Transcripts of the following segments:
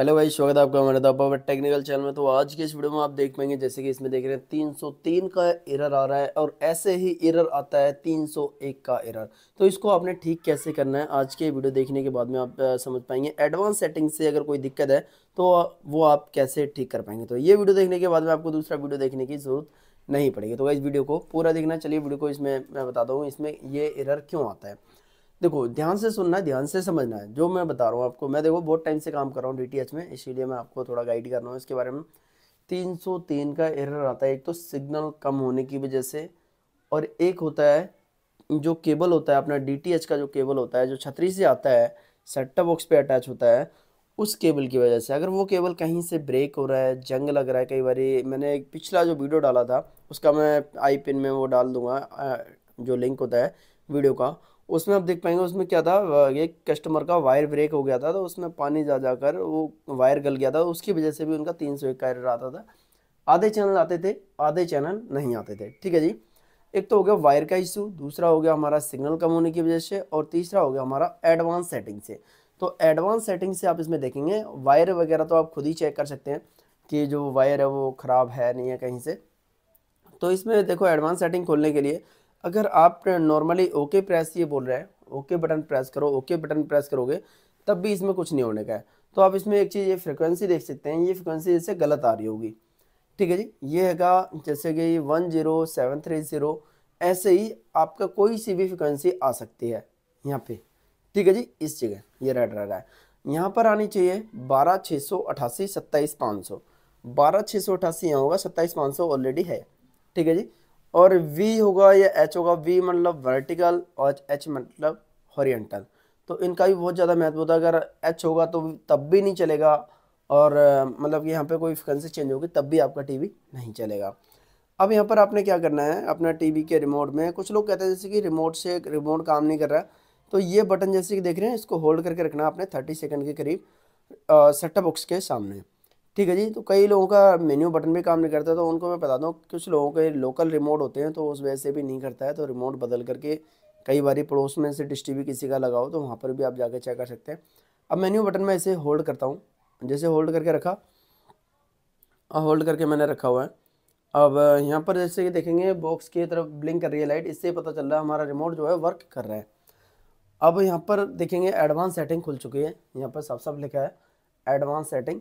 hello भाई स्वागत है आपका हमारे दापा टेक्निकल चैनल में तो आज के इस वीडियो में आप देख पाएंगे जैसे कि इसमें देख रहे हैं 303 का एरर आ रहा है और ऐसे ही एरर आता है 301 का एरर तो इसको आपने ठीक कैसे करना है आज के वीडियो देखने के बाद में आप समझ पाएंगे एडवांस सेटिंग से अगर कोई दिक्कत है तो वो आप कैसे ठीक कर पाएंगे तो ये वीडियो देखने के बाद में आपको दूसरा वीडियो देखने की ज़रूरत नहीं पड़ेगी तो इस वीडियो को पूरा देखना चलिए वीडियो को इसमें मैं बताता हूँ इसमें ये एरर क्यों आता है देखो ध्यान से सुनना है ध्यान से समझना है जो मैं बता रहा हूँ आपको मैं देखो बहुत टाइम से काम कर रहा हूँ डी में इसीलिए मैं आपको थोड़ा गाइड कर रहा हूँ इसके बारे में 303 का एरर आता है एक तो सिग्नल कम होने की वजह से और एक होता है जो केबल होता है अपना डी का जो केबल होता है जो छतरी से आता है सेट बॉक्स पर अटैच होता है उस केबल की वजह से अगर वो केबल कहीं से ब्रेक हो रहा है जंग लग रहा है कई बार मैंने एक पिछला जो वीडियो डाला था उसका मैं आई पिन में वो डाल दूंगा जो लिंक होता है वीडियो का उसमें आप देख पाएंगे उसमें क्या था ये कस्टमर का वायर ब्रेक हो गया था तो उसमें पानी जा जाकर वो वायर गल गया था उसकी वजह से भी उनका तीन सौ एक एरर आता था आधे चैनल आते थे आधे चैनल नहीं आते थे ठीक है जी एक तो हो गया वायर का इशू दूसरा हो गया हमारा सिग्नल कम होने की वजह से और तीसरा हो गया हमारा एडवांस सेटिंग से तो एडवांस सेटिंग से आप इसमें देखेंगे वायर वगैरह तो आप खुद ही चेक कर सकते हैं कि जो वायर है वो ख़राब है नहीं है कहीं से तो इसमें देखो एडवांस सेटिंग खोलने के लिए अगर आप नॉर्मली ओके प्रेस ये बोल रहे हैं ओके बटन प्रेस करो ओके बटन प्रेस करोगे तब भी इसमें कुछ नहीं होने का है तो आप इसमें एक चीज़ ये फ्रिक्वेंसी देख सकते हैं ये फ्रिक्वेंसी जैसे गलत आ रही होगी ठीक है जी ये हैगा जैसे कि one zero seven three zero ऐसे ही आपका कोई सी भी फ्रिक्वेंसी आ सकती है यहाँ पे ठीक है जी इस जगह ये रेड रह रहा है यहाँ पर आनी चाहिए बारह छः सौ अठासी सत्ताईस पाँच सौ बारह छः सौ अठासी यहाँ होगा सत्ताईस पाँच सौ ऑलरेडी है ठीक है जी और वी होगा या एच होगा वी मतलब वर्टिकल और एच मतलब हॉरियंटल तो इनका भी बहुत ज़्यादा महत्व होता है अगर एच होगा तो तब भी नहीं चलेगा और मतलब कि यहाँ पे कोई फ्रिक्वेंसी चेंज होगी तब भी आपका टीवी नहीं चलेगा अब यहाँ पर आपने क्या करना है अपना टीवी के रिमोट में कुछ लोग कहते हैं जैसे कि रिमोट से रिमोट काम नहीं कर रहा तो ये बटन जैसे कि देख रहे हैं इसको होल्ड करके रखना आपने थर्टी सेकेंड के करीब सेटअप बॉक्स के सामने ठीक है जी तो कई लोगों का मेन्यू बटन भी काम नहीं करता तो उनको मैं बता दूँ कुछ लोगों के लोकल रिमोट होते हैं तो उस वजह से भी नहीं करता है तो रिमोट बदल करके कई बार पड़ोस में से डिश टी किसी का लगाओ तो वहाँ पर भी आप जाके चेक कर सकते हैं अब मेन्यू बटन मैं इसे होल्ड करता हूँ जैसे होल्ड करके रखा होल्ड करके मैंने रखा हुआ है अब यहाँ पर जैसे कि देखेंगे बॉक्स की तरफ ब्लिंक कर रही है लाइट इससे पता चल रहा है हमारा रिमोट जो है वर्क कर रहा है अब यहाँ पर देखेंगे एडवांस सेटिंग खुल चुकी है यहाँ पर साफ साफ लिखा है एडवांस सेटिंग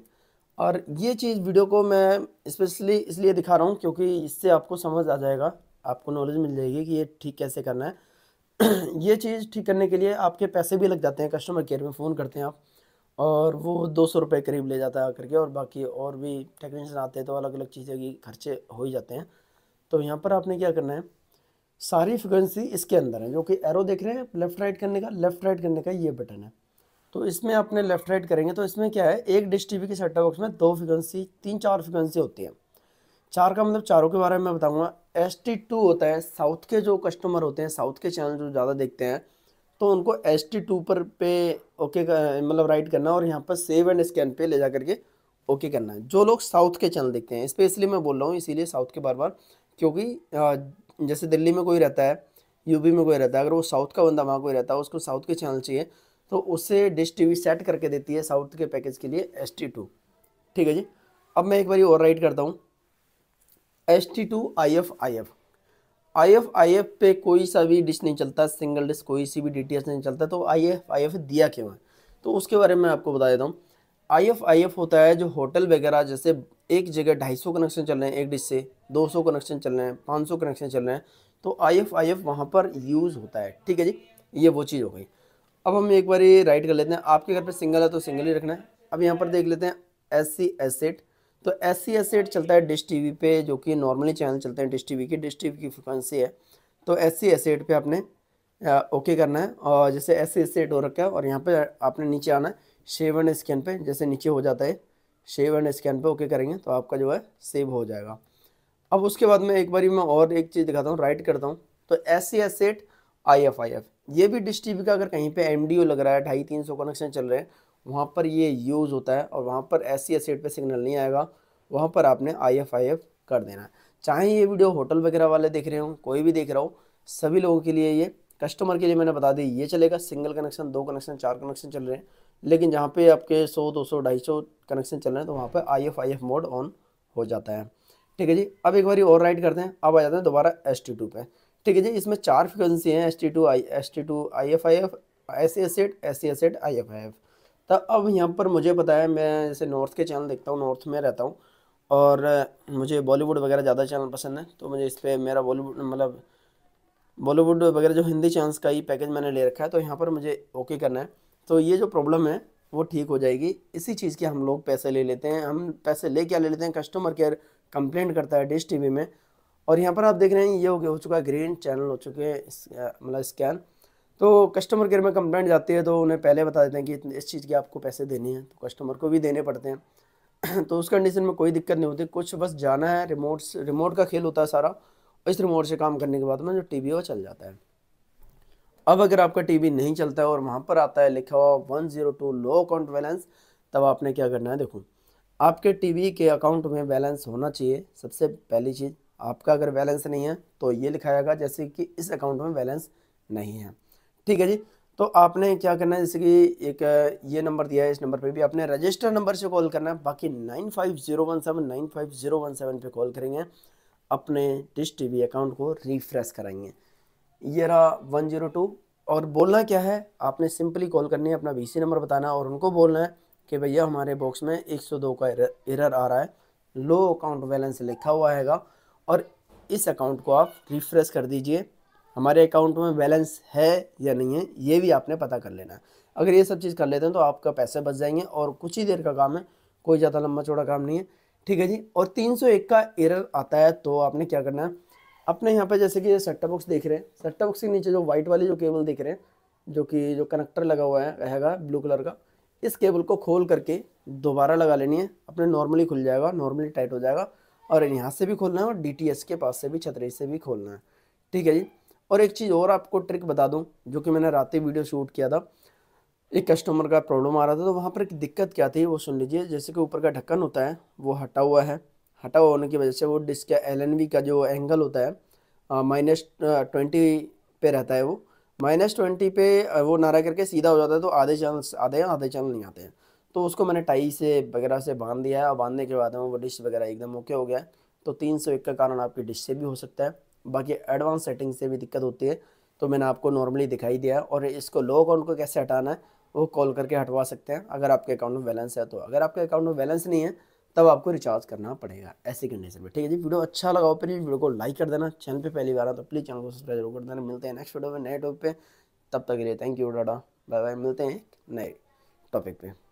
और ये चीज़ वीडियो को मैं स्पेशली इसलिए दिखा रहा हूँ क्योंकि इससे आपको समझ आ जाएगा आपको नॉलेज मिल जाएगी कि ये ठीक कैसे करना है ये चीज़ ठीक करने के लिए आपके पैसे भी लग जाते हैं कस्टमर केयर में फ़ोन करते हैं आप और वो दो सौ रुपये करीब ले जाता है आकर के और बाकी और भी टेक्नीशियन आते हैं तो अलग अलग चीज़ें की खर्चे हो ही जाते हैं तो यहाँ पर आपने क्या करना है सारी फ्रिक्वेंसी इसके अंदर है जो कि एरो देख रहे हैं लेफ़्ट राइट करने का लेफ़्ट राइट करने का ये बटन है तो इसमें अपने लेफ्ट राइट करेंगे तो इसमें क्या है एक डिश टीवी के सेटअप बॉक्स में दो फ्रिक्वेंसी तीन चार फ्रिक्वेंसी होती है चार का मतलब चारों के बारे में बताऊंगा एस टी टू होता है साउथ के जो कस्टमर होते हैं साउथ के चैनल जो ज़्यादा देखते हैं तो उनको एस टी टू पर पे ओके मतलब राइट करना और यहाँ पर सेव एंड स्कैन पे ले जा करके ओके करना है जो लोग साउथ के चैनल देखते हैं स्पेशली मैं बोल रहा हूँ इसीलिए साउथ के बार बार क्योंकि जैसे दिल्ली में कोई रहता है यूपी में कोई रहता है अगर वो साउथ का बंदा वहाँ कोई रहता है उसको साउथ के चैनल चाहिए तो उसे डिश टीवी सेट करके देती है साउथ के पैकेज के लिए एस टी टू ठीक है जी अब मैं एक बार और राइट करता हूँ S T two I F I F I F I F पे कोई सा भी डिश नहीं चलता सिंगल डिश कोई सी भी डी टी एस नहीं चलता तो आई एफ आई एफ दिया क्यों है तो उसके बारे में आपको बता देता हूँ आई एफ आई एफ होता है जो होटल वगैरह जैसे एक जगह ढाई सौ कनेक्शन चल रहे हैं एक डिश से दो सौ कनेक्शन चल रहे हैं पाँच सौ कनेक्शन चल रहे हैं तो आई एफ आई एफ वहाँ पर यूज़ होता है ठीक है जी ये वो चीज़ हो गई अब हम एक बार ये राइट कर लेते हैं आपके घर पे सिंगल है तो सिंगल ही रखना है अब यहाँ पर देख लेते हैं एस सी एसेट तो एस सी एसेट चलता है डिश टी वी पे जो कि नॉर्मली चैनल चलते हैं डिश टी वी की डिश टी वी की फ्रिक्वेंसी है तो एस सी एसेट पर आपने ओके करना है और जैसे एस सी एसेट हो रखा है और यहाँ पर आपने नीचे आना है शेव एंड स्कैन पर जैसे नीचे हो जाता है शेव एंड स्कैन पर ओके करेंगे तो आपका जो है सेव हो जाएगा अब उसके बाद में एक बार मैं और एक चीज़ दिखाता हूँ राइट करता हूँ तो S C asset I F I F ये भी डिश टी का अगर कहीं पे एम लग रहा है ढाई तीन सौ कनेक्शन चल रहे हैं वहाँ पर ये यूज़ होता है और वहाँ पर ऐसी एसेट पे सिग्नल नहीं आएगा वहाँ पर आपने आई एफ आई एफ कर देना है चाहे ये वीडियो होटल वगैरह वाले देख रहे हो कोई भी देख रहा हो सभी लोगों के लिए ये कस्टमर के लिए मैंने बता दी ये चलेगा सिंगल कनेक्शन दो कनेक्शन चार कनेक्शन चल रहे हैं लेकिन जहाँ पे आपके सौ दो सौ ढाई सौ कनेक्शन चल रहे हैं तो वहाँ पर I F I F mode on हो जाता है ठीक है जी अब एक बार और राइड करते हैं अब आ जाते हैं दोबारा एस टी टू पर ठीक है जी इसमें चार फ्रिक्वेंसी हैं S T two I S T two I F I F S asset S add I F I F तो अब यहाँ पर मुझे पता है मैं जैसे नॉर्थ के चैनल देखता हूँ नॉर्थ में रहता हूँ और मुझे बॉलीवुड वगैरह ज़्यादा चैनल पसंद है तो मुझे इस पर मेरा बॉलीवुड मतलब बॉलीवुड वगैरह जो हिंदी चैनल्स का ही पैकेज मैंने ले रखा है तो यहाँ पर मुझे ओके करना है तो ये जो प्रॉब्लम है वो ठीक हो जाएगी इसी चीज़ के हम लोग पैसे ले लेते हैं हम पैसे ले क्या ले लेते हैं कस्टमर केयर कंप्लेंट करता है डिश टीवी में और यहाँ पर आप देख रहे हैं ये हो गया हो चुका है ग्रीन चैनल हो चुके हैं मतलब स्कैन तो कस्टमर केयर में कंप्लेंट जाती है तो उन्हें पहले बता देते हैं कि इस चीज़ के आपको पैसे देने हैं तो कस्टमर को भी देने पड़ते हैं तो उस कंडीशन में कोई दिक्कत नहीं होती कुछ बस जाना है रिमोट रिमोट का खेल होता है सारा इस रिमोट से काम करने के बाद में जो टी वी वो चल जाता है अब अगर आपका टी नहीं चलता है और वहाँ पर आता है लिखा हुआ one zero two low account balance तब आपने क्या करना है देखो आपके टीवी के अकाउंट में बैलेंस होना चाहिए सबसे पहली चीज़ आपका अगर बैलेंस नहीं है तो ये लिखा जाएगा जैसे कि इस अकाउंट में बैलेंस नहीं है ठीक है जी तो आपने क्या करना है जैसे कि एक ये नंबर दिया है इस नंबर पे भी आपने रजिस्टर नंबर से कॉल करना है बाकी nine five zero one seven nine five zero one seven पर कॉल करेंगे अपने डिश टी वी अकाउंट को रिफ्रेश कराएंगे ये रहा वन जीरो टू और बोलना क्या है आपने सिंपली कॉल करनी है अपना वी नंबर बताना और उनको बोलना है कि भैया हमारे बॉक्स में दो का एरर आ रहा है लो अकाउंट बैलेंस लिखा हुआ हैगा और इस अकाउंट को आप रिफ्रेश कर दीजिए हमारे अकाउंट में बैलेंस है या नहीं है ये भी आपने पता कर लेना अगर ये सब चीज़ कर लेते हैं तो आपका पैसे बच जाएंगे और कुछ ही देर का काम है कोई ज़्यादा लंबा चौड़ा काम नहीं है ठीक है जी और 301 का एरर आता है तो आपने क्या करना है अपने यहाँ पर जैसे कि सट्टा बॉक्स देख रहे हैं सट्टा बॉक्स के नीचे जो व्हाइट वाली जो केबल देख रहे हैं जो कि जो कनेक्टर लगा हुआ है रहेगा ब्लू कलर का इस केबल को खोल करके दोबारा लगा लेनी है अपने नॉर्मली खुल जाएगा नॉर्मली टाइट हो जाएगा और यहाँ से भी खोलना है और डी के पास से भी छतरी से भी खोलना है ठीक है जी और एक चीज़ और आपको ट्रिक बता दूँ जो कि मैंने रात ही वीडियो शूट किया था एक कस्टमर का प्रॉब्लम आ रहा था तो वहाँ पर एक दिक्कत क्या थी वो सुन लीजिए जैसे कि ऊपर का ढक्कन होता है वो हटा हुआ है हटा हुआ होने की वजह से वो डिस्क का एल का जो एंगल होता है माइनस ट्वेंटी पे रहता है वो माइनस ट्वेंटी पे वो नारा करके सीधा हो जाता है तो आधे चैनल आते हैं आधे चैनल नहीं आते हैं तो उसको मैंने टाई से वगैरह से बांध दिया है और बांधने के बाद में वो डिश वगैरह एकदम ओके हो गया है तो तीन सौ एक का कारण आपकी डिश से भी हो सकता है बाकी एडवांस सेटिंग से भी दिक्कत होती है तो मैंने आपको नॉर्मली दिखाई दिया है और इसको लो अकाउंट को कैसे हटाना है वो कॉल करके हटवा सकते हैं अगर आपके अकाउंट में बैलेंस है तो अगर आपके अकाउंट में बैलेंस नहीं है तब आपको रिचार्ज करना पड़ेगा ऐसी कंडीशन में ठीक है जी वीडियो अच्छा लगा हो प्लीज़ वीडियो को लाइक कर देना चैनल पर पहली बार आता तो प्लीज़ चैनल को सब्सक्राइब जरूर कर देना मिलते हैं नेक्स्ट वीडियो में नए टॉपिक पे तब तक के लिए thank you data bye bye मिलते हैं नए टॉपिक पर